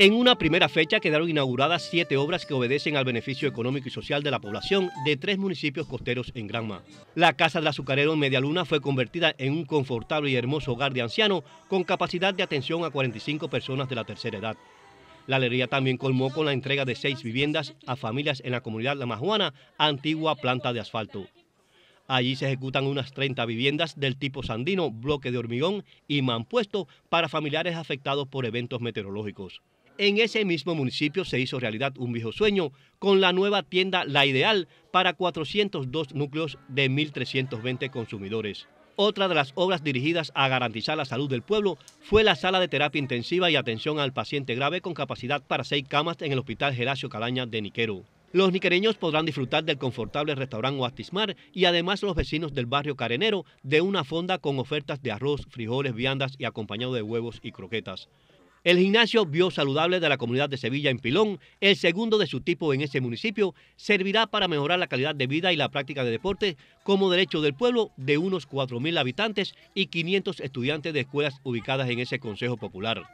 En una primera fecha quedaron inauguradas siete obras que obedecen al beneficio económico y social de la población de tres municipios costeros en Granma. La Casa del Azucarero en Medialuna fue convertida en un confortable y hermoso hogar de anciano con capacidad de atención a 45 personas de la tercera edad. La alegría también colmó con la entrega de seis viviendas a familias en la comunidad La Majuana, antigua planta de asfalto. Allí se ejecutan unas 30 viviendas del tipo sandino, bloque de hormigón y mampuesto para familiares afectados por eventos meteorológicos. En ese mismo municipio se hizo realidad un viejo sueño con la nueva tienda La Ideal para 402 núcleos de 1.320 consumidores. Otra de las obras dirigidas a garantizar la salud del pueblo fue la sala de terapia intensiva y atención al paciente grave con capacidad para seis camas en el Hospital Geracio Calaña de Niquero. Los niquereños podrán disfrutar del confortable restaurante Oatismar y además los vecinos del barrio Carenero de una fonda con ofertas de arroz, frijoles, viandas y acompañado de huevos y croquetas. El gimnasio biosaludable de la comunidad de Sevilla en Pilón, el segundo de su tipo en ese municipio, servirá para mejorar la calidad de vida y la práctica de deporte como derecho del pueblo de unos 4.000 habitantes y 500 estudiantes de escuelas ubicadas en ese Consejo Popular.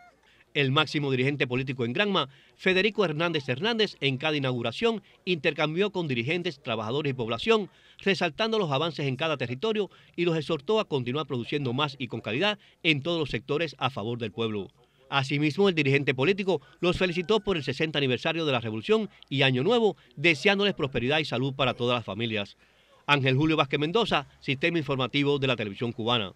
El máximo dirigente político en Granma, Federico Hernández Hernández, en cada inauguración intercambió con dirigentes, trabajadores y población, resaltando los avances en cada territorio y los exhortó a continuar produciendo más y con calidad en todos los sectores a favor del pueblo. Asimismo, el dirigente político los felicitó por el 60 aniversario de la Revolución y Año Nuevo, deseándoles prosperidad y salud para todas las familias. Ángel Julio Vázquez Mendoza, Sistema Informativo de la Televisión Cubana.